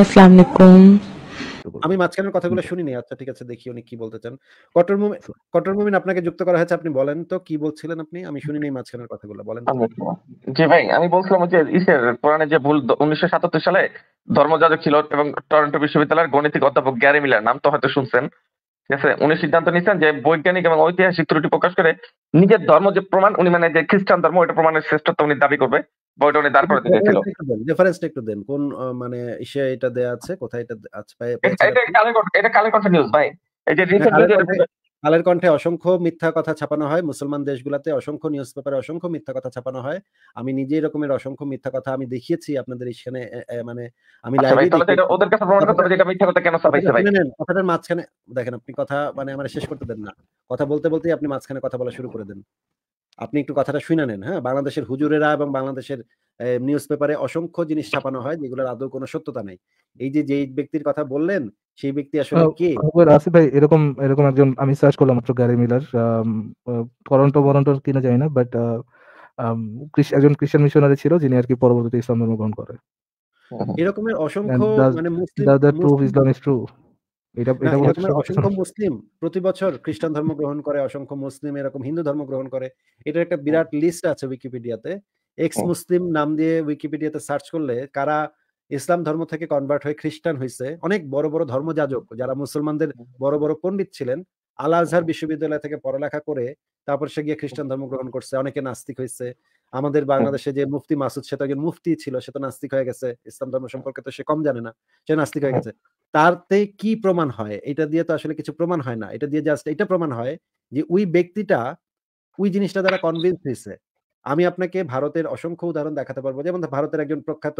আসসালামু আলাইকুম আমি মাঝখানের কথাগুলো শুনিনি আচ্ছা ঠিক আছে দেখি উনি কি বলতে চান কটর মুমিন কটর মুমিন আপনাকে যুক্ত করা হয়েছে আপনি বলেন তো কি বলছিলেন আপনি আমি শুনিনি মাঝখানের কথাগুলো বলেন জি ভাই আমি বলছিলাম যে ইসের পুরাণে যে ভুল উনিশশো সাতাত্তর সালে ধর্মযাজক ছিল এবং টরন্টো বিশ্ববিদ্যালয়ের গণিতিক অধ্যাপক গ্যারি মিলার নাম তো হয়তো শুনছেন ঠিক আছে উনি সিদ্ধান্ত নিচ্ছেন যে বৈজ্ঞানিক এবং ঐতিহাসিক ত্রুটি প্রকাশ করে নিজের ধর্ম যে প্রমাণ উনি মানে যে খ্রিস্টান ধর্ম ওইটা প্রমাণের শ্রেষ্ঠত্ব উনি দাবি করবে একটু দেন কোন মানে ইসে এটা দেয়া আছে কোথায় এটা আছে ভাই এটা কালের কন্ঠ নিউজ ভাই এই যে কালের হ্যাঁ, কণ্ঠে অসংখ্য মিথ্যা কথা ছাপানো হয় মুসলমান দেশগুলোতে অসংখ্য নিউজ পেপারে অসংখ্য মিথ্যা কথা ছাপানো হয় আমি নিজে এরকমের অসংখ্য মিথ্যা কথা আমি দেখিয়েছি আপনাদের এখানে মানে আমি আচ্ছা কথাটার মাঝখানে দেখেন আপনি কথা মানে আমার শেষ করতে দেন না কথা বলতে বলতেই আপনি মাঝখানে কথা বলা শুরু করে দেন আপনি একটু কথাটা শুনে নেন হ্যাঁ বাংলাদেশের হুজুরেরা এবং বাংলাদেশের নিউজ পেপারে অসংখ্য জিনিস ছাপানো হয় যেগুলোর আদৌ কোনো সত্যতা নাই এই যে যেই ব্যক্তির কথা বললেন সেই ব্যক্তি আসলে কে আসিফ ভাই এরকম এরকম একজন আমি সার্চ করলাম মাত্র গ্যারি মিলার টরন্টো বরন্টোর কিনা জানি না বাট একজন ক্রিশ্চিয়ান মিশনারি ছিল যিনি আর কি পরবর্তীতে ইসলাম ধর্ম গ্রহণ করে এরকমের অসংখ্য মানে মুসলিম the true Islam is true অসংখ্য মুসলিম প্রতি বছর খ্রিস্টান ধর্ম গ্রহণ করে অসংখ্য মুসলিম এরকম হিন্দু ধর্ম গ্রহণ করে এটার একটা হ্যাঁ। বিরাট লিস্ট আছে উইকিপিডিয়াতে এক্স মুসলিম নাম দিয়ে উইকিপিডিয়াতে সার্চ করলে কারা ইসলাম ধর্ম থেকে কনভার্ট হয়ে খ্রিস্টান হয়েছে অনেক বড় বড় ধর্মযাজক যারা মুসলমানদের হ্যাঁ। বড় বড় পণ্ডিত ছিলেন আল আজহার হ্যাঁ। বিশ্ববিদ্যালয় থেকে পড়ালেখা করে তারপর সে গিয়ে খ্রিস্টান ধর্ম গ্রহণ করছে অনেকে নাস্তিক হয়েছে আমাদের বাংলাদেশে যে মুফতি মাসুদ সে তো একজন মুফতি ছিল সে তো নাস্তিক হয়ে গেছে ইসলাম ধর্ম সম্পর্কে তো সে কম জানে না সে নাস্তিক হয়ে গেছে তারতে কি প্রমাণ হয় এটা দিয়ে তো আসলে কিছু প্রমাণ হয় না এটা দিয়ে জাস্ট এটা প্রমাণ হয় যে ওই ব্যক্তিটা ওই জিনিসটা দ্বারা কনভিন্স হয়েছে আমি আপনাকে ভারতের অসংখ্য উদাহরণ দেখাতে পারবো যেমন ভারতের একজন প্রখ্যাত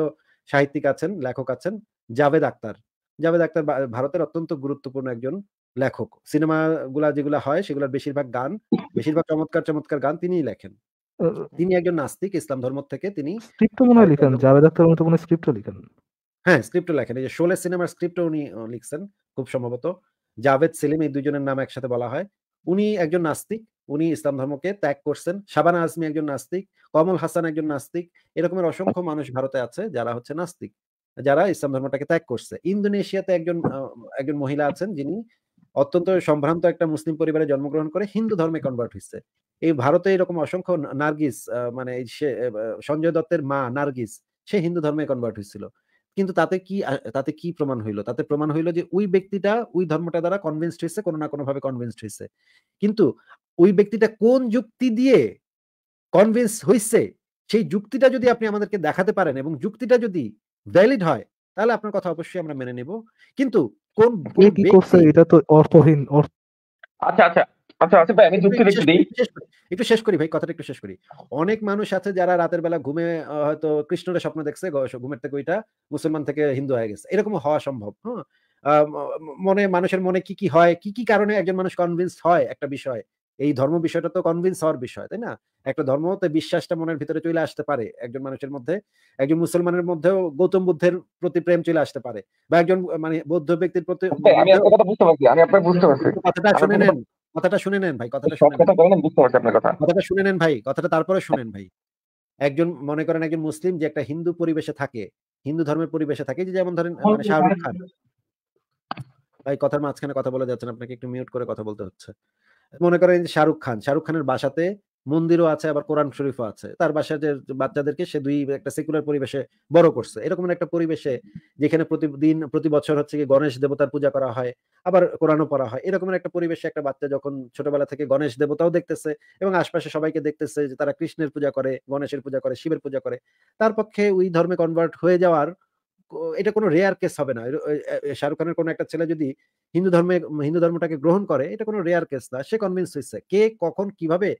সাহিত্যিক আছেন লেখক আছেন জাভেদ আক্তার জাভেদ আক্তার ভারতের অত্যন্ত গুরুত্বপূর্ণ একজন লেখক সিনেমাগুলা যেগুলো হয় সেগুলোর বেশিরভাগ গান বেশিরভাগ চমৎকার চমৎকার গান তিনিই লেখেন আচ্ছা। তিনি একজন নাস্তিক ইসলাম ধর্ম থেকে তিনি স্ক্রিপ্ট মনে হয় লিখেন জাভেদ আখতার মনে কোনো স্ক্রিপ্টও লিখেন হ্যাঁ স্ক্রিপ্টও লেখেন এই যে শোলে সিনেমার স্ক্রিপ্টও উনি লিখছেন খুব সম্ভবত জাভেদ সেলিম এই দুজনের নাম একসাথে বলা হয় উনি একজন নাস্তিক উনি ইসলাম ধর্মকে ত্যাগ করছেন শাবানা আজমি একজন নাস্তিক কমল হাসান একজন নাস্তিক এরকমের অসংখ্য আচ্ছা। মানুষ ভারতে আছে যারা হচ্ছে নাস্তিক যারা ইসলাম ধর্মটাকে ত্যাগ করছে ইন্দোনেশিয়াতে একজন একজন মহিলা আছেন যিনি অত্যন্ত সম্ভ্রান্ত একটা মুসলিম পরিবারে জন্মগ্রহণ করে হিন্দু ধর্মে কনভার্ট হয়েছে এই ভারতে এরকম অসংখ্য নার্গিস মানে সে সঞ্জয় দত্তের মা নার্গিস সে হিন্দু ধর্মে কনভার্ট হয়েছিল কিন্তু তাতে কি তাতে কি প্রমাণ হইলো তাতে প্রমাণ হইলো যে ওই ব্যক্তিটা ওই ধর্মটা দ্বারা কনভিন্সড হয়েছে কোনো না কোনো ভাবে কনভিন্সড হয়েছে কিন্তু ওই ব্যক্তিটা কোন যুক্তি দিয়ে কনভিন্স হয়েছে সেই যুক্তিটা যদি আপনি আমাদেরকে দেখাতে পারেন এবং যুক্তিটা যদি ভ্যালিড হয় তাহলে আপনার কথা অবশ্যই আমরা মেনে নেব কিন্তু কোন এটা তো অর্থহীন আচ্ছা আচ্ছা আচ্ছা, আচ্ছা অনেক মানুষ আছে যারা রাতের বেলা ঘুমে হয়তো স্বপ্ন দেখছে ঘুমের থেকে ওইটা মুসলমান থেকে হিন্দু হয়ে গেছে এরকম হওয়া সম্ভব হ্যাঁ মনে মানুষের মনে কি কি হয় কি কি কারণে একজন মানুষ কনভিন্স হয় একটা বিষয় এই ধর্ম বিষয়টা তো কনভিন্স হওয়ার বিষয় তাই না একটা তো বিশ্বাসটা মনের ভিতরে চলে আসতে পারে একজন মানুষের মধ্যে একজন মুসলমানের মধ্যেও গৌতম বুদ্ধের প্রতি প্রেম চলে আসতে পারে বা একজন মানে বৌদ্ধ ব্যক্তির প্রতি আচ্ছা, কথাটা শুনে নেন ভাই কথাটা শুনে কথা বলেন বুঝতে পারছি আপনার কথা কথাটা শুনে নেন ভাই কথাটা তারপরে শুনেন ভাই একজন মনে করেন একজন মুসলিম যে একটা হিন্দু পরিবেশে থাকে হিন্দু ধর্মের পরিবেশে থাকে যে যেমন ধরেন হ্যাঁ, মানে শাহরুখ হ্যাঁ। খান ভাই কথার মাঝখানে কথা বলা যাচ্ছে না আপনাকে একটু মিউট করে কথা বলতে হচ্ছে মনে করেন শাহরুখ খান শাহরুখ খানের বাসাতে মন্দিরও আছে আবার কোরআন শরীফও আছে তার বাসায় যে বাচ্চাদেরকে সে দুই একটা সেকুলার পরিবেশে বড় করছে এরকম একটা পরিবেশে যেখানে প্রতিদিন প্রতি বছর হচ্ছে কি গণেশ দেবতার পূজা করা হয় আবার কোরআনও পড়া হয় এরকম একটা পরিবেশে একটা বাচ্চা যখন ছোটবেলা থেকে গণেশ দেবতাও দেখতেছে এবং আশপাশে সবাইকে দেখতেছে যে তারা কৃষ্ণের পূজা করে গণেশের পূজা করে শিবের পূজা করে তার পক্ষে ওই ধর্মে কনভার্ট হয়ে যাওয়ার এটা কোনো রেয়ার কেস হবে না শাহরুখ খানের কোনো একটা ছেলে যদি হিন্দু ধর্মে হিন্দু ধর্মটাকে গ্রহণ করে এটা কোনো রেয়ার কেস না সে কনভিন্স হয়েছে কে কখন কিভাবে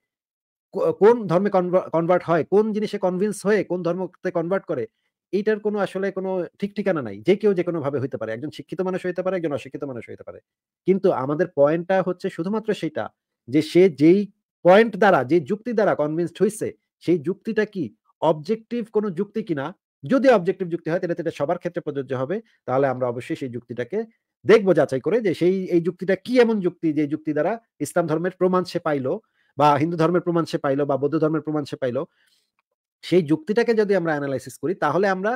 কোন ধর্মে কনভার্ট হয় কোন জিনিসে কনভিন্স হয়ে কোন ধর্মতে কনভার্ট করে এইটার কোনো আসলে কোনো ঠিক ঠিকানা নাই যে কেউ যে কোনো ভাবে হইতে পারে একজন শিক্ষিত মানুষ হইতে পারে একজন অশিক্ষিত মানুষ হইতে পারে কিন্তু আমাদের পয়েন্টটা হচ্ছে শুধুমাত্র সেটা যে সে যেই পয়েন্ট দ্বারা যে যুক্তি দ্বারা কনভিনসড হইছে সেই যুক্তিটা কি অবজেক্টিভ কোনো যুক্তি কিনা যদি অবজেক্টিভ যুক্তি হয় তাহলে এটা সবার ক্ষেত্রে প্রযোজ্য হবে তাহলে আমরা অবশ্যই সেই যুক্তিটাকে দেখবো যাচাই করে যে সেই এই যুক্তিটা কি এমন যুক্তি যে যুক্তি দ্বারা ইসলাম ধর্মের প্রমাণ সে পাইলো বা হিন্দু ধর্মের প্রমাণ সে পাইলো বা বৌদ্ধ ধর্মের প্রমাণ সে পাইলো সেই যুক্তিটাকে যদি আমরা অ্যানালাইসিস করি তাহলে আমরা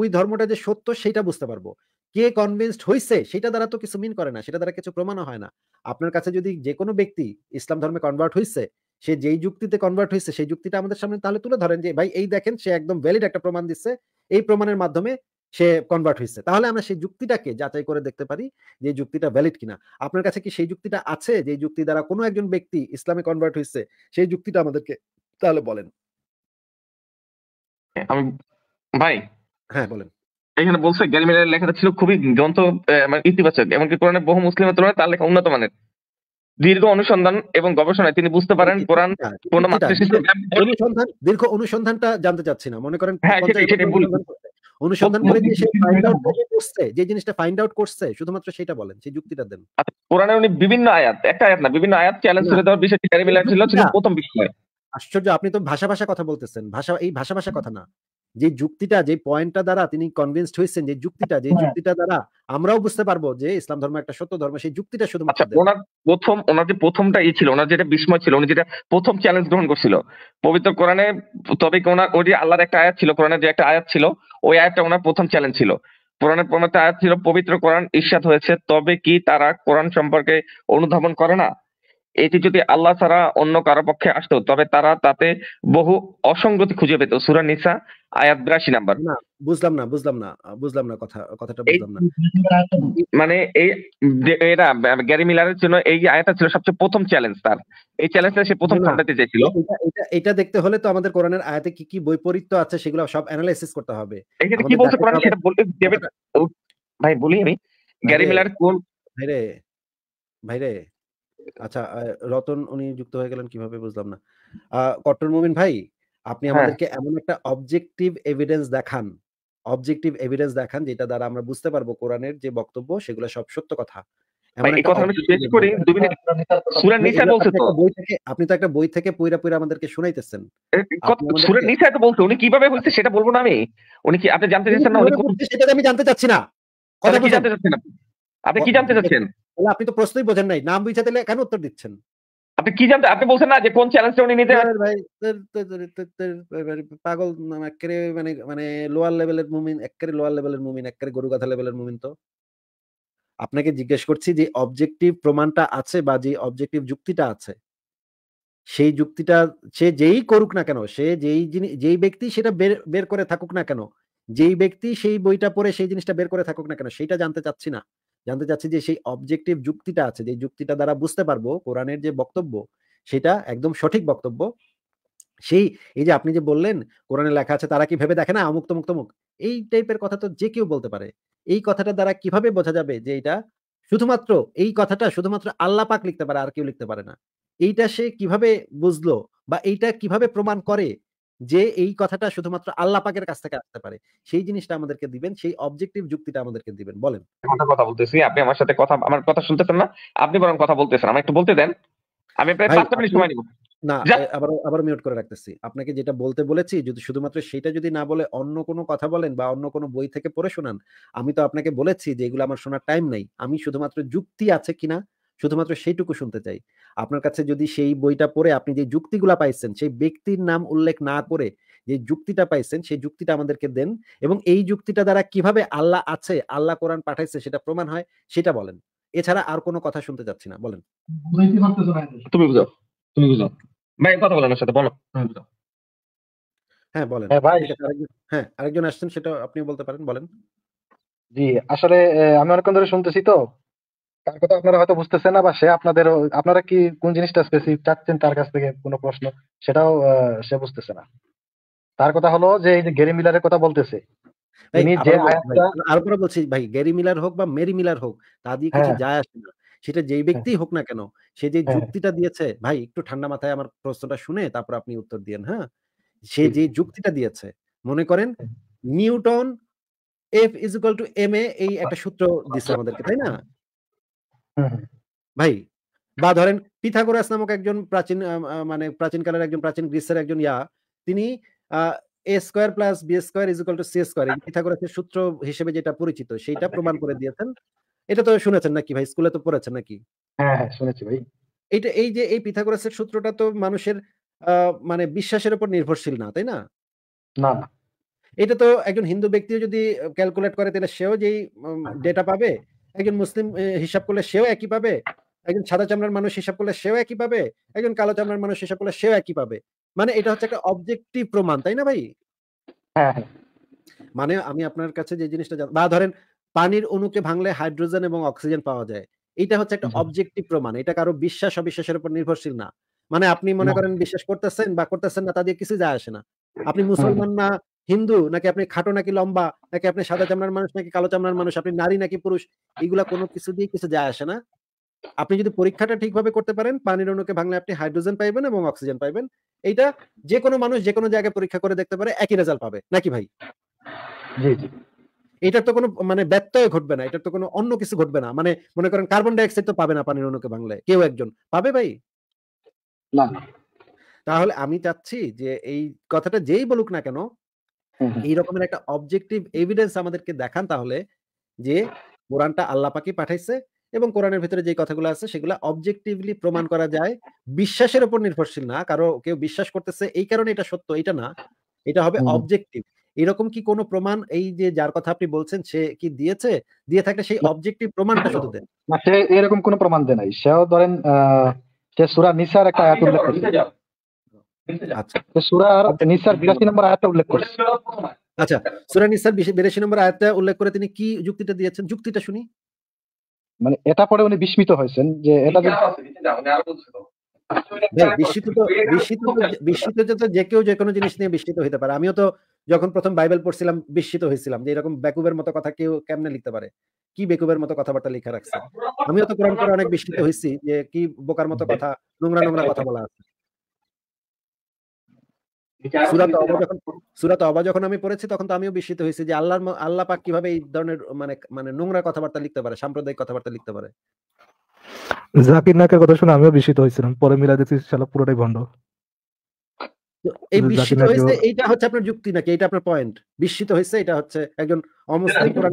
ওই ধর্মটা যে সত্য সেটা বুঝতে পারবো কে কনভিনসড হয়েছে সেটা দ্বারা তো কিছু মিন করে না সেটা দ্বারা কিছু প্রমাণও হয় না আপনার কাছে যদি যে কোনো ব্যক্তি ইসলাম ধর্মে কনভার্ট হয়েছে সে যেই যুক্তিতে কনভার্ট হয়েছে সেই যুক্তিটা আমাদের সামনে তাহলে তুলে ধরেন যে ভাই এই দেখেন সে একদম ভ্যালিড একটা প্রমাণ দিচ্ছে এই প্রমাণের মাধ্যমে সে কনভার্ট হয়েছে তাহলে আমরা সেই যুক্তিটাকে যাচাই করে দেখতে পারি যে যুক্তিটা ভ্যালিড কিনা আপনার কাছে কি সেই যুক্তিটা আছে যে যুক্তি দ্বারা কোনো একজন ব্যক্তি ইসলামে কনভার্ট হয়েছে সেই যুক্তিটা আমাদেরকে তাহলে বলেন হ্যাঁ, ভাই হ্যাঁ বলেন এখানে বলছে গ্যালমিনের লেখাটা ছিল খুবই গ্রন্থ মানে ইতিবাচক এমনকি কোরআনে বহু মুসলিমের তুলনায় তার লেখা উন্নত মানের দীর্ঘ অনুসন্ধান এবং গবেষণায় তিনি বুঝতে পারেন কোরআন কোন অনুসন্ধান দীর্ঘ অনুসন্ধানটা জানতে চাচ্ছি না মনে করেন হ্যাঁ, অনুসন্ধান করে দিয়ে সে ফাইন্ড আউট করছে যে জিনিসটা ফাইন্ড আউট করছে শুধুমাত্র সেটা বলেন সেই যুক্তিটা দেন আচ্ছা, কোরআনে উনি বিভিন্ন আয়াত একটা আয়াত না বিভিন্ন আয়াত চ্যালেঞ্জ করে দেওয়ার বিষয়টি ক্যারিবিলার ছিল প্রথম বিষয় আশ্চর্য আপনি তো ভাষা ভাষা কথা বলতেছেন ভাষা এই ভাষা ভাষা কথা না যে যুক্তিটা যে পয়েন্টটা দ্বারা তিনি কনভিনসড হয়েছেন যে যুক্তিটা যে হ্যাঁ। যুক্তিটা দ্বারা আমরাও বুঝতে পারবো যে ইসলাম ধর্ম একটা সত্য ধর্ম সেই যুক্তিটা শুধু আচ্ছা, ওনার প্রথম ওনার যে প্রথমটা ই ছিল ওনার যেটা বিস্ময় ছিল উনি যেটা প্রথম চ্যালেঞ্জ গ্রহণ করছিল পবিত্র কোরআনে তবে ওনার ওই যে আল্লাহর একটা আয়াত ছিল কোরআনের যে একটা আয়াত ছিল ওই আয়াতটা ওনার প্রথম চ্যালেঞ্জ ছিল কোরআনের প্রমাণিত আয়াত ছিল পবিত্র কোরআন ঈর্ষাদ হয়েছে তবে কি তারা কোরআন সম্পর্কে অনুধাবন করে না এটি যদি আল্লাহ ছাড়া অন্য কারো পক্ষে আসতো তবে তারা তাতে বহু অসঙ্গতি খুঁজে পেত সুরা নিসা আয়াত বিরাশি নাম্বার না বুঝলাম না বুঝলাম না বুঝলাম না কথা কথাটা বুঝলাম না মানে এই এটা গ্যারি মিলারের জন্য এই আয়াতটা ছিল সবচেয়ে প্রথম চ্যালেঞ্জ তার এই চ্যালেঞ্জটা সে প্রথম সামলাতে চেয়েছিল এটা এটা দেখতে হলে তো আমাদের কোরআনের আয়াতে কি কি বৈপরীত্য আছে সেগুলো সব অ্যানালাইসিস করতে হবে এখানে কি বলছে কোরআন সেটা বলে ভাই বলি আমি গ্যারি মিলার কোন ভাইরে রে আচ্ছা রতন উনি যুক্ত হয়ে গেলেন কিভাবে বুঝলাম না কট্টর মুমিন ভাই আপনি হ্যাঁ। আমাদেরকে এমন একটা অবজেক্টিভ এভিডেন্স দেখান অবজেক্টিভ এভিডেন্স দেখান যেটা দ্বারা আমরা বুঝতে পারবো কোরআনের যে বক্তব্য সেগুলো সব সত্য কথা আপনি তো একটা বই থেকে পুইরা পুইরা আমাদেরকে শুনাইতেছেন সুরের নিচে তো বলছে উনি কিভাবে হয়েছে সেটা বলবো না আমি উনি কি আপনি জানতে চাচ্ছেন না সেটা আমি জানতে চাচ্ছি না কথা কি জানতে চাচ্ছেন না আপনি কি জানতে চাচ্ছেন আপনি তো প্রশ্নই বোঝেন নাই নাম বুঝা তাহলে কেন উত্তর দিচ্ছেন আপনি কি জানতে আপনি বলছেন না যে কোন চ্যালেঞ্জটা উনি নিতে ভাই পাগল একেবারে মানে মানে লোয়ার লেভেলের মুমিন একেবারে লোয়ার লেভেলের মুমিন একেবারে গরু গাধা লেভেলের মুমিন তো আপনাকে জিজ্ঞেস করছি যে অবজেক্টিভ প্রমাণটা আছে বা যে অবজেক্টিভ যুক্তিটা আছে সেই যুক্তিটা সে যেই করুক না কেন সে যেই জিনিস যেই ব্যক্তি সেটা বের বের করে থাকুক না কেন যেই ব্যক্তি সেই বইটা পড়ে সেই জিনিসটা বের করে থাকুক না কেন সেটা জানতে চাচ্ছি না জানতে চাচ্ছি যে সেই অবজেক্টিভ যুক্তিটা আছে যে যুক্তিটা দ্বারা বুঝতে পারবো কোরআনের যে বক্তব্য সেটা একদম সঠিক বক্তব্য সেই এই যে আপনি যে বললেন কোরআনে লেখা আছে তারা কি ভেবে দেখে না অমুক তমুক তমুক এই টাইপের কথা তো যে কেউ বলতে পারে এই কথাটা দ্বারা কিভাবে বোঝা যাবে যে এটা শুধুমাত্র এই কথাটা শুধুমাত্র আল্লাহ পাক লিখতে পারে আর কেউ লিখতে পারে না এইটা সে কিভাবে বুঝলো বা এইটা কিভাবে প্রমাণ করে যে এই কথাটা শুধুমাত্র আল্লাহ পাকের কাছ থেকে আসতে পারে সেই জিনিসটা আমাদেরকে দিবেন সেই অবজেক্টিভ যুক্তিটা আমাদেরকে দিবেন বলেন কথা বলতেছি আপনি আমার সাথে কথা আমার কথা শুনতেছেন না আপনি বরং কথা বলতেছেন আমি একটু বলতে দেন আমি প্রায় পাঁচটা মিনিট সময় নিব না আবার আবার মিউট করে রাখতেছি আপনাকে যেটা বলতে বলেছি যদি শুধুমাত্র সেটা যদি না বলে অন্য কোনো কথা বলেন বা অন্য কোনো বই থেকে পড়ে শোনান আমি তো আপনাকে বলেছি যে এগুলো আমার শোনার টাইম নাই আমি শুধুমাত্র যুক্তি আছে কিনা শুধুমাত্র সেইটুকু শুনতে চাই আপনার কাছে যদি সেই বইটা পড়ে আপনি যে যুক্তিগুলা পাইছেন সেই ব্যক্তির নাম উল্লেখ না করে যে যুক্তিটা পাইছেন সেই যুক্তিটা আমাদেরকে দেন এবং এই যুক্তিটা দ্বারা কিভাবে আল্লাহ আছে আল্লাহ কোরআন পাঠাইছে সেটা প্রমাণ হয় সেটা বলেন এছাড়া আর কোনো কথা শুনতে চাচ্ছি না বলেন তুমি বুঝো তুমি বুঝো ভাই কথা বলেন সাথে বলো তুমি হ্যাঁ, বুঝো হ্যাঁ, হ্যাঁ ভাই হ্যাঁ আরেকজন আসছেন সেটা আপনি বলতে পারেন বলেন জি আসলে আমি অনেকক্ষণ ধরে শুনতেছি তো তার কথা আপনারা হয়তো বুঝতেছেন না বা সে আপনাদের আপনারা কি কোন জিনিসটা স্পেসিফিক চাচ্ছেন তার কাছ থেকে কোনো প্রশ্ন সেটাও সে বুঝতেছে না তার কথা হলো যে এই যে গ্যারি মিলারের কথা বলতেছে উনি যে আয়াতটা বলছি ভাই গ্যারি মিলার হোক বা মেরি মিলার হোক তা দিয়ে কিছু হ্যাঁ। যায় আসে না সেটা যেই হ্যাঁ। ব্যক্তি হোক না কেন সে যে হ্যাঁ। যুক্তিটা দিয়েছে ভাই একটু ঠান্ডা মাথায় আমার প্রশ্নটা শুনে তারপর আপনি উত্তর দিয়েন হ্যাঁ সে যে যুক্তিটা দিয়েছে মনে করেন Newton F is equal to M A এই একটা সূত্র দিচ্ছে আমাদেরকে তাই না ভাই, বা ধরেন পিথাগোরাস নামক একজন প্রাচীন আ আ মানে প্রাচীনকালের একজন প্রাচীন গ্রিসের একজন ইয়া তিনি আ a²+b²=c² এই পিথাগোরাসের সূত্র হিসেবে যেটা পরিচিত সেটা প্রমাণ করে দিয়েছেন। এটা তো শুনেছেন নাকি ভাই? স্কুলে তো পড়েছেন নাকি? হ্যাঁ, হ্যাঁ, শুনেছি ভাই। এইটা এই যে এই পিথাগোরাসের সূত্রটা তো মানুষের মানে বিশ্বাসের উপর নির্ভরশীল না, তাই না? না, না। এটা তো একজন হিন্দু ব্যক্তিও যদি ক্যালকুলেট করে তাহলে সেও যেই ডেটা হ্যাঁ, হ্যাঁ। পাবে একজন মুসলিম হিসাব করলে সেও একই পাবে একজন সাদা চামড়ার মানুষ হিসাব করলে সেও একই পাবে একজন কালো চামড়ার মানুষ হিসাব করলে সেও একই পাবে মানে এটা হচ্ছে একটা অবজেক্টিভ প্রমাণ তাই না ভাই হ্যাঁ, হ্যাঁ। মানে আমি আপনার কাছে যে জিনিসটা বা ধরেন পানির অণুকে ভাঙলে হাইড্রোজেন এবং অক্সিজেন পাওয়া যায় এটা হচ্ছে একটা অবজেক্টিভ প্রমাণ এটা কারো বিশ্বাস অবিশ্বাসের উপর নির্ভরশীল না মানে আপনি মনে করেন বিশ্বাস করতেছেন বা করতেছেন না তা দিয়ে কিছু যায় আসে না আপনি মুসলমান না হিন্দু নাকি আপনি খাটো নাকি লম্বা নাকি আপনি সাদা চামড়ার মানুষ নাকি কালো চামড়ার মানুষ আপনি নারী নাকি পুরুষ এগুলা কোনো কিছু দিয়ে কিছু যায় আসে না আপনি যদি পরীক্ষাটা ঠিকভাবে করতে পারেন পানির অণুকে ভাঙলে আপনি হাইড্রোজেন পাইবেন এবং অক্সিজেন পাইবেন এইটা যে কোনো মানুষ যে কোনো জায়গায় পরীক্ষা করে দেখতে পারে একই রেজাল্ট পাবে নাকি ভাই জি এটার তো কোনো মানে ব্যত্যয় ঘটবে না এটার তো কোনো অন্য কিছু ঘটবে না মানে মনে করেন কার্বন ডাইঅক্সাইড তো পাবে না পানির অণুকে ভাঙলে কেউ একজন পাবে ভাই না তাহলে আমি চাচ্ছি যে এই কথাটা যেই বলুক না কেন এইরকমের একটা অবজেক্টিভ এভিডেন্স আমাদেরকে দেখান তাহলে যে কোরআনটা আল্লাহ পাকি পাঠাইছে এবং কোরআনের ভিতরে যে কথাগুলো আছে সেগুলো অবজেক্টিভলি প্রমাণ করা যায় বিশ্বাসের উপর নির্ভরশীল না কারো কেউ বিশ্বাস করতেছে এই কারণে এটা সত্য এটা না এটা হবে অবজেক্টিভ এরকম কি কোনো প্রমাণ এই যে যার কথা আপনি বলছেন সে কি দিয়েছে দিয়ে থাকলে সেই অবজেক্টিভ প্রমাণটা শুধু দেন না সে এরকম কোনো প্রমাণ দেয় নাই সেও ধরেন সে সূরা নিসার একটা আয়াত উল্লেখ করেছে যে কেউ যে কোনো জিনিস নিয়ে বিস্মিত হইতে পারে আমিও তো যখন প্রথম বাইবেল পড়ছিলাম বিস্মিত হয়েছিলাম যে এরকম বেকুবের মতো কথা কেউ কেমনে লিখতে পারে কি বেকুবের মতো কথাবার্তা লিখা রাখছে আমিও তো কোরআন করে অনেক বিস্মিত হয়েছি যে কি বোকার মতো কথা নোংরা নোংরা কথা বলা আছে সুরাত অবা যখন আমি পড়েছি তখন তো আমিও বিস্মিত হয়েছি যে আল্লাহ আল্লাহ পাক কিভাবে এই ধরনের মানে মানে নোংরা কথাবার্তা লিখতে পারে সাম্প্রদায়িক কথাবার্তা লিখতে পারে জাকির নাকের কথা শুনে আমিও বিস্মিত হয়েছিলাম পরে মিলা দেখছি শালা পুরোটাই ভণ্ড এই বিস্মিত হয়েছে এইটা হচ্ছে আপনার যুক্তি নাকি এটা আপনার পয়েন্ট বিস্মিত হয়েছে এটা হচ্ছে একজন অমুসলিম কোরআন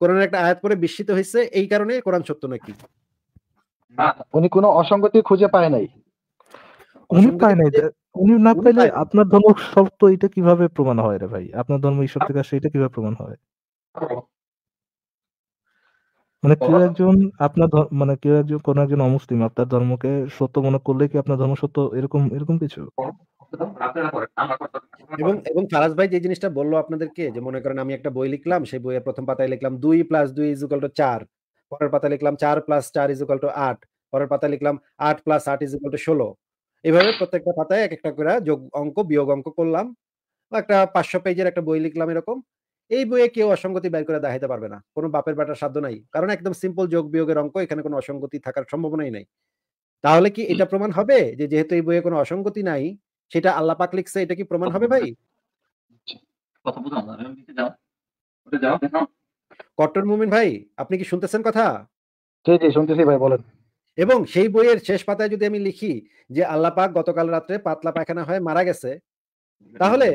কোরআনের একটা আয়াত পড়ে বিস্মিত হয়েছে এই কারণে কোরআন সত্য নাকি উনি কোনো অসঙ্গতি খুঁজে পায় নাই উনি পায় নাই উনি না পাইলে আপনার ধর্ম এটা কিভাবে প্রমাণ হয় রে ভাই আপনার ধর্ম ঈশ্বর থেকে আসে এটা কিভাবে প্রমাণ হয় মানে কেউ একজন আপনার মানে কেউ একজন কোন একজন অমুসলিম আপনার ধর্মকে সত্য মনে করলে কি আপনার ধর্ম সত্য এরকম এরকম কিছু এবং এবং ফারাজ ভাই যে জিনিসটা বললো আপনাদেরকে যে মনে করেন আমি একটা বই লিখলাম সেই বইয়ের প্রথম পাতায় লিখলাম দুই প্লাস দুই ইজুকাল টু চার পরের পাতায় লিখলাম চার প্লাস চার ইজুকাল টু আট পরের পাতায় লিখলাম আট প্লাস আট ইজুকাল টু ষোলো এভাবে প্রত্যেকটা পাতায় এক একটা করে যোগ অঙ্ক বিয়োগ অঙ্ক করলাম একটা পাঁচশো পেজের একটা বই লিখলাম এরকম এই বইয়ে কেউ অসঙ্গতি বের করে দেখাইতে পারবে না কোনো বাপের বেটার সাধ্য নাই কারণ একদম সিম্পল যোগ বিয়োগের অঙ্ক এখানে কোনো অসঙ্গতি থাকার সম্ভাবনাই নাই তাহলে কি এটা প্রমাণ হবে যে যেহেতু এই বইয়ে কোনো অসঙ্গতি নাই সেটা আল্লাহ পাক লিখছে এটা কি প্রমাণ হবে ভাই কট্টর মুমিন ভাই আপনি কি শুনতেছেন কথা জি জি শুনতেছি ভাই বলেন এবং সেই বইয়ের শেষ পাতায় যদি আমি লিখি যে আল্লাহ পাক গতকাল রাত্রে পাতলা পায়খানা হয়ে মারা গেছে তাহলে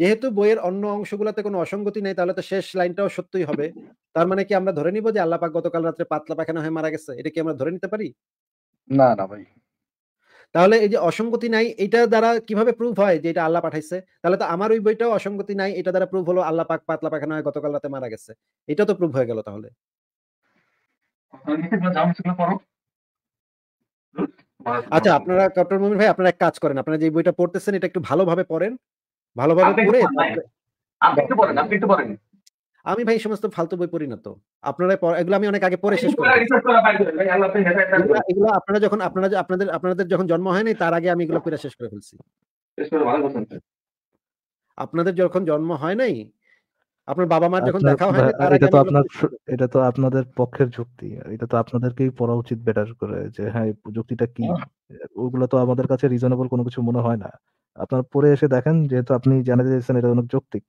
যেহেতু বইয়ের অন্য অংশগুলোতে কোনো অসঙ্গতি নেই তাহলে তো শেষ লাইনটাও সত্যই হবে তার মানে কি আমরা ধরে নিব যে আল্লাহ পাক গতকাল রাত্রে পাতলা পায়খানা হয়ে মারা গেছে এটা কি আমরা ধরে নিতে পারি না না ভাই তাহলে এই যে অসঙ্গতি নাই এটা দ্বারা কিভাবে প্রুভ হয় যে এটা আল্লাহ পাঠাইছে তাহলে তো আমার ওই বইটাও অসঙ্গতি নাই এটা দ্বারা প্রুভ হলো আল্লাহ পাক পাতলা পায়খানা হয়ে গতকাল রাতে মারা গেছে এটা তো প্রুভ হয়ে গেল তাহলে হ্যাঁ, আচ্ছা আপনারা ডক্টর মুমিন ভাই আপনারা এক কাজ করেন আপনারা যে বইটা পড়তেছেন এটা একটু ভালোভাবে পড়েন ভালোভাবে পড়ে আপনি একটু পড়েন আপনি একটু পড়েন আমি ভাই সমস্ত ফালতু বই পড়ি না তো আপনারা এগুলো আমি অনেক আগে পড়ে শেষ করি এগুলো আপনারা যখন আপনারা আপনাদের আপনাদের যখন জন্ম হয়নি তার আগে আমি এগুলো পড়ে শেষ করে ফেলছি আপনাদের যখন জন্ম হয় নাই আপনার বাবা মা যখন দেখা হয় এটা তো আপনার এটা তো আপনাদের পক্ষের যুক্তি এটা তো আপনাদেরকেই পড়া উচিত বেটার করে যে হ্যাঁ যুক্তিটা কি হ্যাঁ। ওগুলো তো আমাদের কাছে রিজনেবল কোনো কিছু মনে হয় না আপনার পরে এসে দেখেন যেহেতু আপনি জানাতে চাইছেন এটা অনেক যৌক্তিক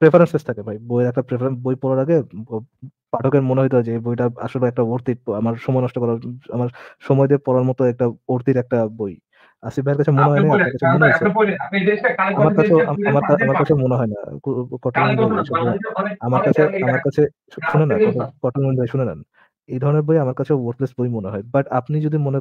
প্রেফারেন্সেস থাকে ভাই বইয়ের একটা প্রেফারেন্স বই পড়ার আগে পাঠকের মনে হইতো যে বইটা আসলে একটা অর্থিত আমার সময় নষ্ট করার আমার সময় দিয়ে পড়ার মতো একটা অর্থিত একটা বই আসিফ ভাইয়ের কাছে মনে হয় না আপনার কাছে মনে হয়েছে আমার কাছে আমার কাছে মনে হয় না কটন আমার কাছে আমার কাছে শুনে না কটন ভাই শুনে নেন এই ধরনের বই আমার কাছে ওয়ার্থলেস বই মনে হয় বাট আপনি যদি মনে